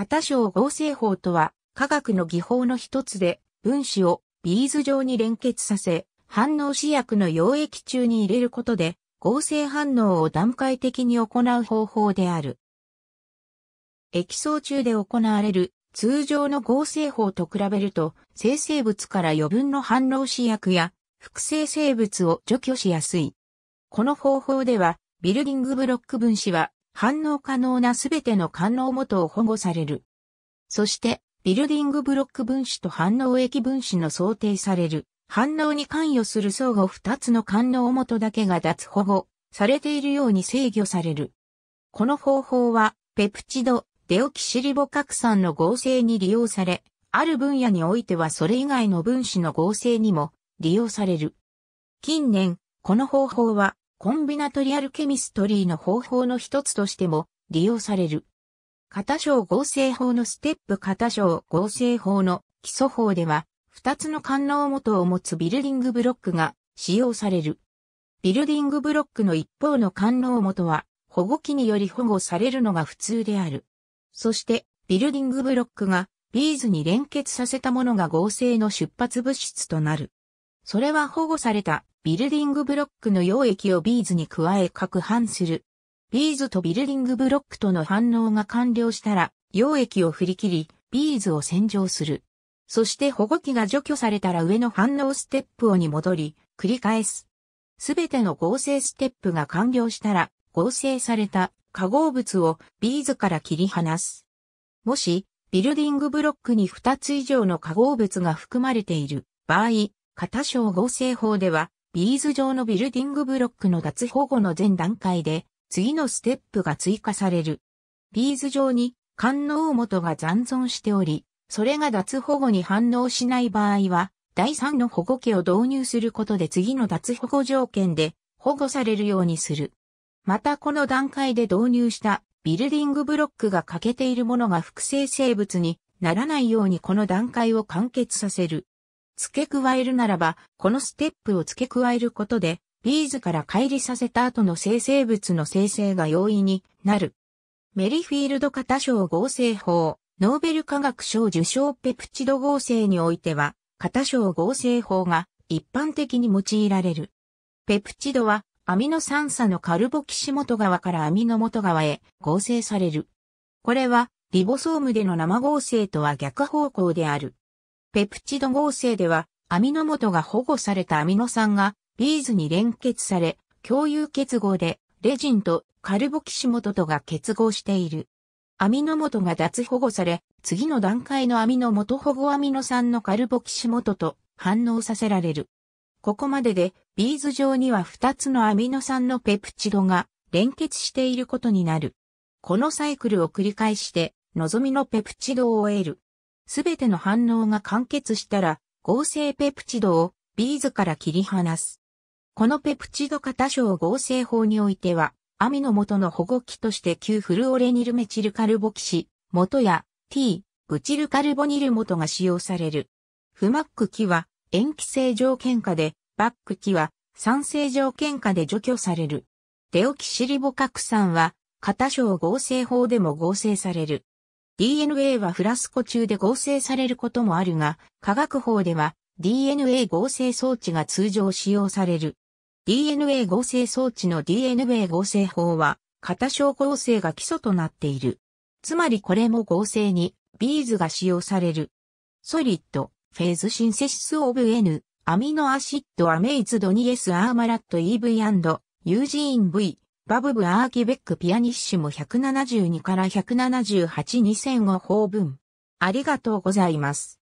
型小合成法とは、科学の技法の一つで、分子をビーズ状に連結させ、反応試薬の溶液中に入れることで、合成反応を段階的に行う方法である。液層中で行われる通常の合成法と比べると、生成物から余分の反応試薬や複製生物を除去しやすい。この方法では、ビルディングブロック分子は反応可能なすべての官能元を保護される。そして、ビルディングブロック分子と反応液分子の想定される、反応に関与する相互2つの官能元だけが脱保護されているように制御される。この方法は、ペプチド、デオキシリボ核酸の合成に利用され、ある分野においてはそれ以外の分子の合成にも利用される。近年、この方法はコンビナトリアルケミストリーの方法の一つとしても利用される。型小合成法のステップ型小合成法の基礎法では、二つの官能元を持つビルディングブロックが使用される。ビルディングブロックの一方の官能元は、保護器により保護されるのが普通である。そして、ビルディングブロックがビーズに連結させたものが合成の出発物質となる。それは保護されたビルディングブロックの溶液をビーズに加え攪拌する。ビーズとビルディングブロックとの反応が完了したら、溶液を振り切り、ビーズを洗浄する。そして保護器が除去されたら上の反応ステップをに戻り、繰り返す。すべての合成ステップが完了したら、合成された化合物をビーズから切り離す。もし、ビルディングブロックに2つ以上の化合物が含まれている場合、型小合成法では、ビーズ状のビルディングブロックの脱保護の全段階で、次のステップが追加される。ビーズ状に、官能元が残存しており、それが脱保護に反応しない場合は、第3の保護器を導入することで次の脱保護条件で保護されるようにする。またこの段階で導入したビルディングブロックが欠けているものが複製生物にならないようにこの段階を完結させる。付け加えるならば、このステップを付け加えることで、ビーズから乖離させた後の生成物の生成が容易になる。メリフィールド型症合成法、ノーベル化学賞受賞ペプチド合成においては、型症合成法が一般的に用いられる。ペプチドは、アミノ酸素のカルボキシ元側からアミノ元側へ合成される。これは、リボソームでの生合成とは逆方向である。ペプチド合成では、アミノ元が保護されたアミノ酸がビーズに連結され、共有結合でレジンとカルボキシ元とが結合している。アミノ元が脱保護され、次の段階のアミノ元保護アミノ酸のカルボキシ元と反応させられる。ここまででビーズ上には2つのアミノ酸のペプチドが連結していることになる。このサイクルを繰り返して、望みのペプチドを得る。すべての反応が完結したら、合成ペプチドをビーズから切り離す。このペプチド型小合成法においては、アミ元の保護器として旧フルオレニルメチルカルボキシ、元や T、ブチルカルボニル元が使用される。フマック期は塩基性条件下で、バック期は酸性条件下で除去される。デオキシリボ核酸は、型小合成法でも合成される。DNA はフラスコ中で合成されることもあるが、化学法では DNA 合成装置が通常使用される。DNA 合成装置の DNA 合成法は、型小合成が基礎となっている。つまりこれも合成にビーズが使用される。ソリッド、フェーズシンセシスオブ N、アミノアシッドアメイズドニエスアーマラット EV& ユージーン V、バブブ・アーキベック・ピアニッシュも172から178 2 0 0を法文。ありがとうございます。